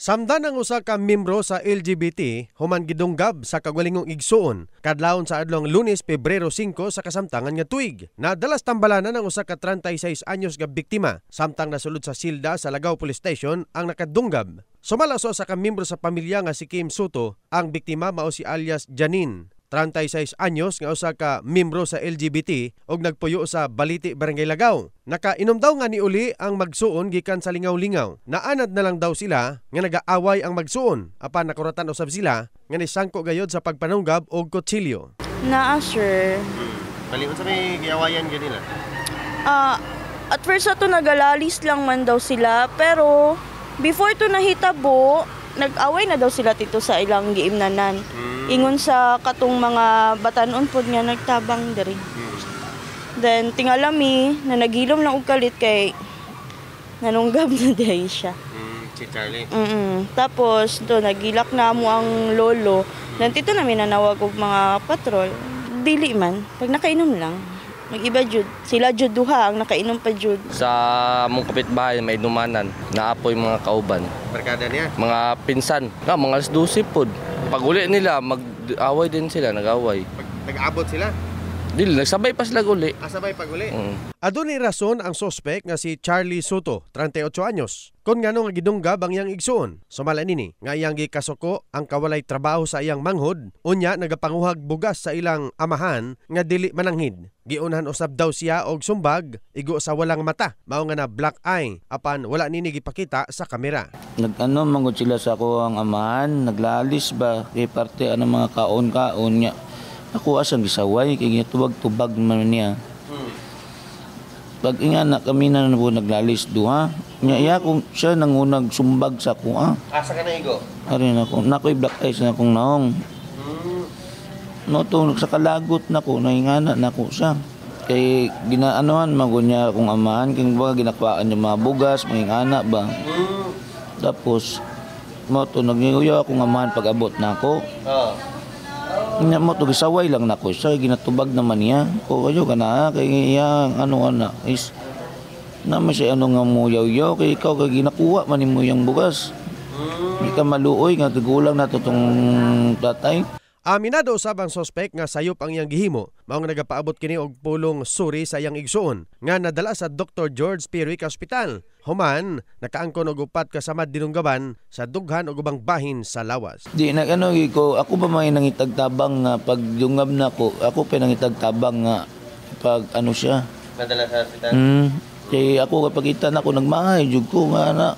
Samdan ang usa ka membro sa LGBT human gidunggab sa kagalingong igsuon kadlawon sa adlong Lunes Pebrero 5 sa kasamtangan nga tuig. Nadalas tambalanan ang usa ka 36 anyos nga biktima samtang nasulod sa silda sa Lagaw Police Station ang nakadunggab. Sumala sa usa ka membro sa pamilya nga si Kim Soto ang biktima mao si alias Janine 36 anyos nga usa ka membro sa LGBT og nagpuyo sa Baliti Barangay Lagaw. Nakainom daw nga ni uli ang magsuon gikan sa lingaw-lingaw. Naanad na lang daw sila nga nagaaway ang magsuon apan nakuratan usab sila nga ni nisangko gayod sa pagpanunggab og kutsilyo. Naa sure. Baliwan hmm. sa may giawayan ganila. Ah, uh, at first ato nagalalis lang man daw sila pero before to nahitabo, nag-away na daw sila tito sa ilang giimnanan. Mm. Ingon sa katong mga batanon pod nga nagtabang diri. Then tingalami na nagilom lang og kalit kay nanunggab na diri siya. Mm, si Charlie. Mm Tapos do nagilak na mo ang lolo. Then tito namin nanawag og mga patrol. Dili man, pag nakainom lang. Mag-iba jud. Sila jud duha ang nakainom pa jud. Sa among bahay, may dumanan, naapoy mga kauban. Barkada niya? Mga pinsan, nga mga dusipod. Pag uli nila, mag-away din sila, nag-away. nag-abot sila? Dili, nagsabay pa sila uli. Asabay ah, pag uli. Mm. Adunay rason ang suspect nga si Charlie Soto, 38 anyos. Kon ngano nga gidunggab ang iyang igsoon. Sumala nini nga iyang gikasuko ang kawalay trabaho sa iyang manghod unya nagapanguhag bugas sa ilang amahan nga dili mananghid. Giunhan usab daw siya og sumbag igo sa walang mata mao nga na black eye apan wala nini gipakita sa kamera. Nagano mangod sila sa ako ang amahan, naglalis ba kay eh, parte ano mga kaon-kaon nya ako asan bisaway kay gitubag-tubag man niya. Hmm. Pag nga na kami na po naglalis duha, niya iya kung siya nangunag sumbag sa ko ah. Asa ah, ka na igo? Ari na ko. Nakoy black eyes na kong naong. Hmm. No to sa kalagot na ko naingana na ko siya kay ginaanuhan magunya kung amahan kung baga ginakpaan yung mga bugas mga anak ba mm. tapos mo to nagnguyo ako amahan pag abot nako Oo. oh. Nga mo to gisaway lang nako siya ginatubag naman niya. Ko ayo kana kay yang ano ana is na man siya ano nga mo yaw kay ikaw kay ginakuha man nimo yang bugas. Di maluoy nga gigulang nato tong tatay. Aminado usab ang sospek nga sayop ang iyang gihimo, mao nga nagapaabot kini og pulong suri sa iyang igsoon nga nadala sa Dr. George Pirwick Hospital. Human, nakaangkon og upat ka samad dinunggaban sa dughan og ubang bahin sa lawas. Di na ano ko, ako ba may nangitagtabang nga pag dungab na ko, ako pa nangitagtabang nga pag ano siya. Nadala sa hospital. Mm. Kay ako kapag kita na ako nagmahay jud ko nga na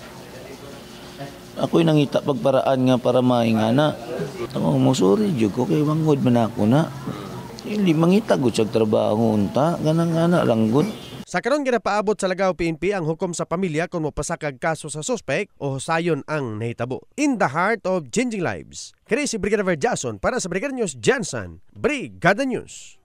ako'y nangita pagparaan nga para maingana. Tamo mo sorry jud ko kay manggod man ako na. Hindi mangita gud sa trabaho unta ganang ana lang gud. Sa karon ginapaabot sa Lagao PNP ang hukom sa pamilya kung mapasakag kaso sa suspek o sayon ang nahitabo. In the heart of changing lives. Kani si Brigadier Jason para sa Brigada News Jansan, Brigada News.